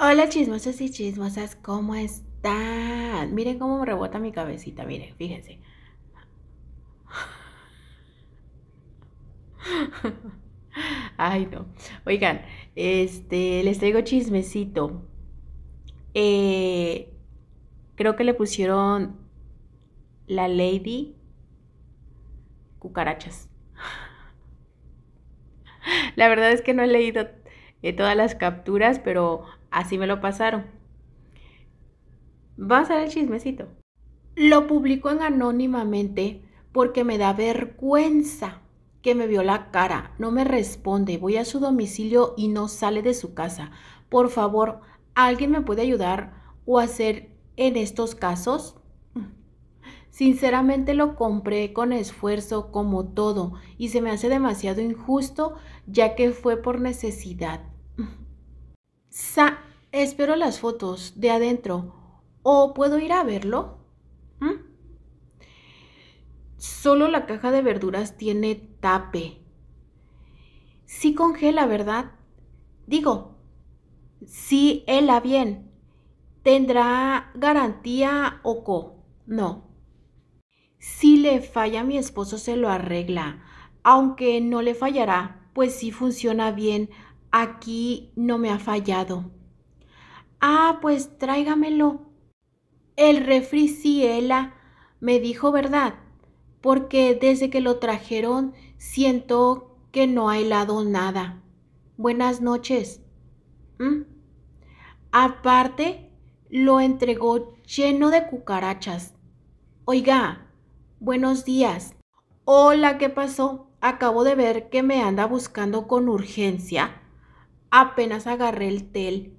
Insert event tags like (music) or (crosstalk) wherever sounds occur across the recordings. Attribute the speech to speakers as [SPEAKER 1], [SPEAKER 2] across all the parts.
[SPEAKER 1] Hola chismosos y chismosas, ¿cómo están? Miren cómo rebota mi cabecita, miren, fíjense. (laughs) Ay, no. Oigan, este, les traigo chismecito. Eh, creo que le pusieron la Lady Cucarachas. (laughs) La verdad es que no he leído eh, todas las capturas, pero Así me lo pasaron. Va a ser el chismecito. Lo publicó en anónimamente porque me da vergüenza que me vio la cara, no me responde, voy a su domicilio y no sale de su casa. Por favor, ¿alguien me puede ayudar o hacer en estos casos? Sinceramente lo compré con esfuerzo como todo y se me hace demasiado injusto ya que fue por necesidad. Sa Espero las fotos de adentro. ¿O puedo ir a verlo? ¿Mm? Solo la caja de verduras tiene tape. Sí congela, ¿verdad? Digo, si hela bien. ¿Tendrá garantía o co? No. Si le falla mi esposo se lo arregla, aunque no le fallará, pues si funciona bien. Aquí no me ha fallado. Ah, pues tráigamelo. El refri sí, me dijo verdad, porque desde que lo trajeron siento que no ha helado nada. Buenas noches. ¿Mm? Aparte, lo entregó lleno de cucarachas. Oiga, buenos días. Hola, ¿qué pasó? Acabo de ver que me anda buscando con urgencia. Apenas agarré el tel.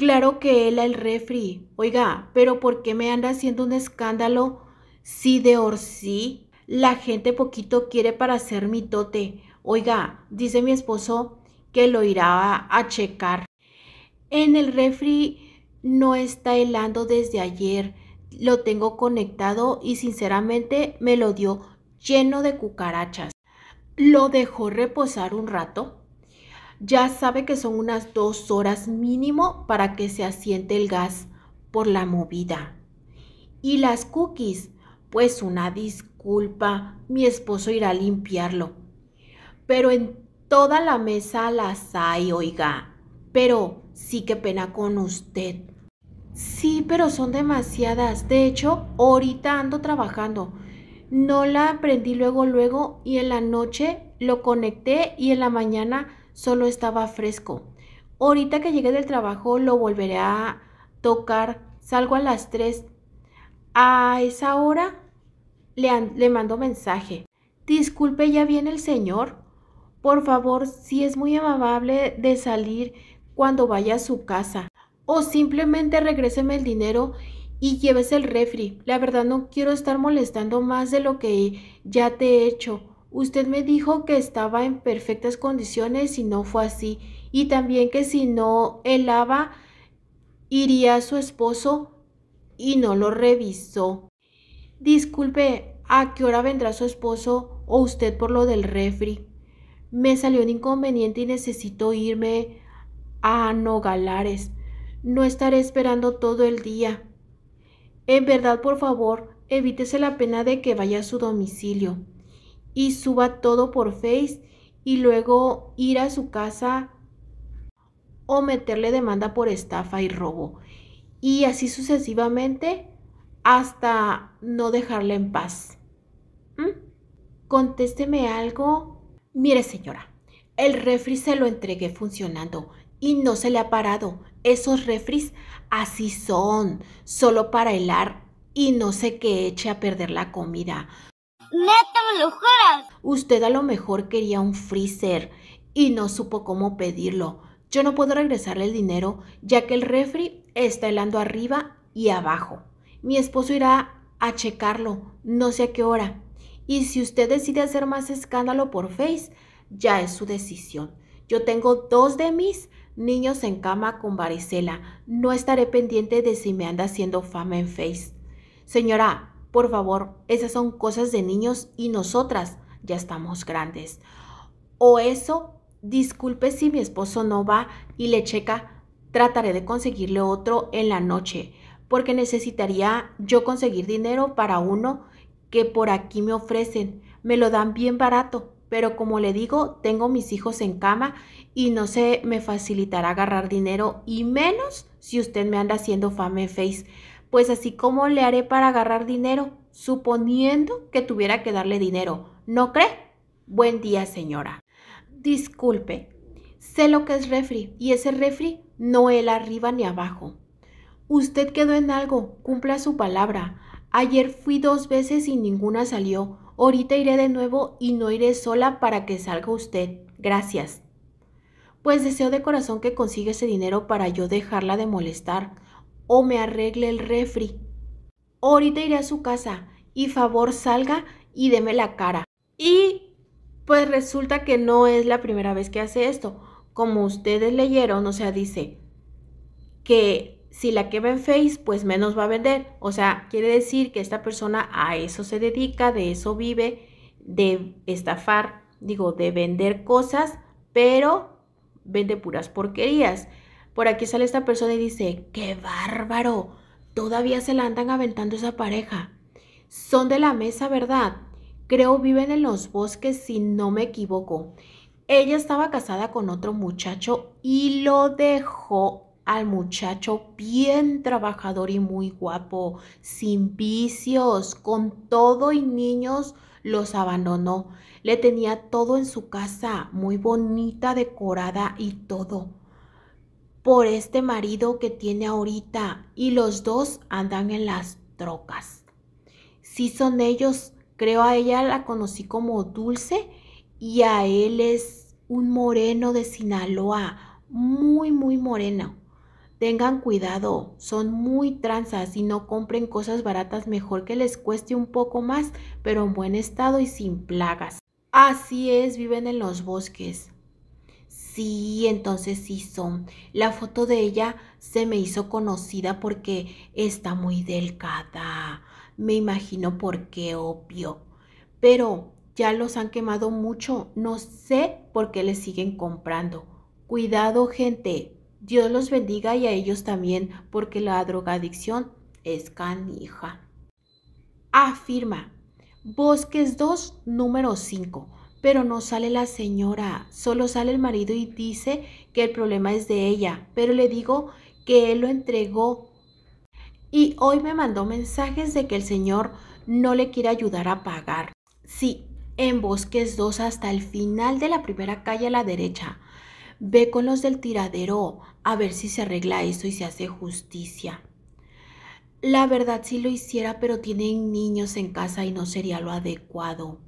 [SPEAKER 1] Claro que él el refri. Oiga, pero ¿por qué me anda haciendo un escándalo si de or sí la gente poquito quiere para ser tote. Oiga, dice mi esposo que lo irá a checar. En el refri no está helando desde ayer. Lo tengo conectado y sinceramente me lo dio lleno de cucarachas. Lo dejó reposar un rato ya sabe que son unas dos horas mínimo para que se asiente el gas por la movida. Y las cookies, pues una disculpa, mi esposo irá a limpiarlo. Pero en toda la mesa las hay, oiga. Pero sí que pena con usted. Sí, pero son demasiadas. De hecho, ahorita ando trabajando. No la aprendí luego, luego y en la noche lo conecté y en la mañana solo estaba fresco. Ahorita que llegue del trabajo lo volveré a tocar. Salgo a las 3. A esa hora le, le mando mensaje. Disculpe, ¿ya viene el señor? Por favor, si es muy amable de salir cuando vaya a su casa. O simplemente regréseme el dinero y lleves el refri. La verdad no quiero estar molestando más de lo que ya te he hecho. Usted me dijo que estaba en perfectas condiciones y no fue así. Y también que si no helaba, iría su esposo y no lo revisó. Disculpe, ¿a qué hora vendrá su esposo o usted por lo del refri? Me salió un inconveniente y necesito irme a Nogalares. No estaré esperando todo el día. En verdad, por favor, evítese la pena de que vaya a su domicilio y suba todo por Face y luego ir a su casa o meterle demanda por estafa y robo. Y así sucesivamente hasta no dejarle en paz. ¿Mm? Contésteme algo. Mire señora, el refri se lo entregué funcionando y no se le ha parado. Esos refris así son, solo para helar y no sé qué eche a perder la comida me Usted a lo mejor quería un freezer y no supo cómo pedirlo. Yo no puedo regresarle el dinero ya que el refri está helando arriba y abajo. Mi esposo irá a checarlo, no sé a qué hora. Y si usted decide hacer más escándalo por Face, ya es su decisión. Yo tengo dos de mis niños en cama con varicela. No estaré pendiente de si me anda haciendo fama en Face. Señora, por favor, esas son cosas de niños y nosotras ya estamos grandes. O eso, disculpe si mi esposo no va y le checa, trataré de conseguirle otro en la noche, porque necesitaría yo conseguir dinero para uno que por aquí me ofrecen. Me lo dan bien barato, pero como le digo, tengo mis hijos en cama y no se me facilitará agarrar dinero y menos si usted me anda haciendo fame face pues así como le haré para agarrar dinero, suponiendo que tuviera que darle dinero. ¿No cree? Buen día, señora. Disculpe, sé lo que es refri y ese refri no el arriba ni abajo. Usted quedó en algo, cumpla su palabra. Ayer fui dos veces y ninguna salió. Ahorita iré de nuevo y no iré sola para que salga usted. Gracias. Pues deseo de corazón que consiga ese dinero para yo dejarla de molestar o me arregle el refri. Ahorita iré a su casa y favor salga y deme la cara. Y pues resulta que no es la primera vez que hace esto. Como ustedes leyeron, o sea, dice que si la quema en Face, pues menos va a vender. O sea, quiere decir que esta persona a eso se dedica, de eso vive, de estafar, digo, de vender cosas, pero vende puras porquerías. Por aquí sale esta persona y dice, qué bárbaro, todavía se la andan aventando esa pareja. Son de la mesa, ¿verdad? Creo viven en los bosques, si no me equivoco. Ella estaba casada con otro muchacho y lo dejó al muchacho bien trabajador y muy guapo, sin vicios, con todo y niños, los abandonó. Le tenía todo en su casa, muy bonita, decorada y todo por este marido que tiene ahorita y los dos andan en las trocas. Si son ellos, creo a ella la conocí como Dulce y a él es un moreno de Sinaloa, muy, muy moreno. Tengan cuidado, son muy tranzas y no compren cosas baratas, mejor que les cueste un poco más, pero en buen estado y sin plagas. Así es, viven en los bosques. Sí, entonces sí son. La foto de ella se me hizo conocida porque está muy delgada. Me imagino por qué, obvio. Pero ya los han quemado mucho. No sé por qué les siguen comprando. Cuidado, gente. Dios los bendiga y a ellos también, porque la drogadicción es canija. Afirma. Bosques 2, número 5 pero no sale la señora, solo sale el marido y dice que el problema es de ella, pero le digo que él lo entregó. Y hoy me mandó mensajes de que el señor no le quiere ayudar a pagar. Sí, en Bosques 2 hasta el final de la primera calle a la derecha. Ve con los del tiradero a ver si se arregla eso y se hace justicia. La verdad sí lo hiciera, pero tienen niños en casa y no sería lo adecuado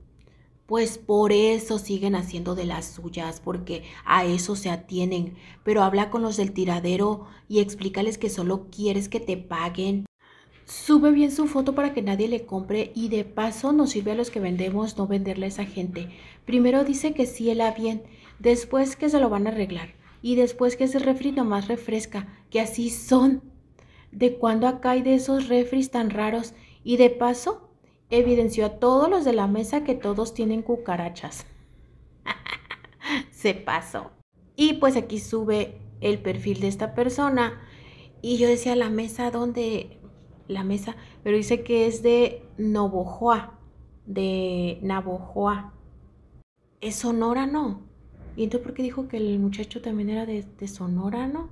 [SPEAKER 1] pues por eso siguen haciendo de las suyas, porque a eso se atienen. Pero habla con los del tiradero y explícales que solo quieres que te paguen. Sube bien su foto para que nadie le compre y de paso nos sirve a los que vendemos no venderle a esa gente. Primero dice que sí, él bien, después que se lo van a arreglar y después que ese refri más refresca, que así son. ¿De cuándo acá hay de esos refris tan raros? Y de paso evidenció a todos los de la mesa que todos tienen cucarachas. (laughs) Se pasó. Y pues aquí sube el perfil de esta persona. Y yo decía, la mesa, ¿dónde? La mesa, pero dice que es de Novojoa, de Navojoa. Es Sonora, ¿no? Y entonces, ¿por qué dijo que el muchacho también era de, de Sonora, no?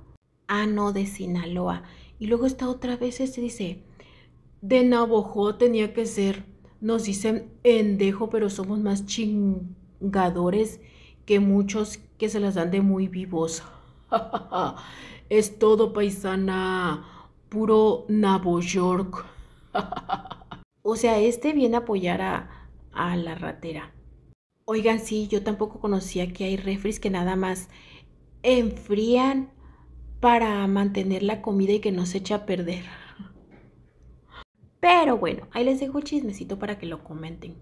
[SPEAKER 1] Ah, no, de Sinaloa. Y luego está otra vez este, dice, de Nabojo tenía que ser. Nos dicen endejo, pero somos más chingadores que muchos que se las dan de muy vivos. (laughs) es todo paisana, puro Nabo York. (laughs) o sea, este viene a apoyar a, la ratera. Oigan, sí, yo tampoco conocía que hay refris que nada más enfrían para mantener la comida y que no se a perder. Pero bueno, ahí les dejo el chismecito para que lo comenten.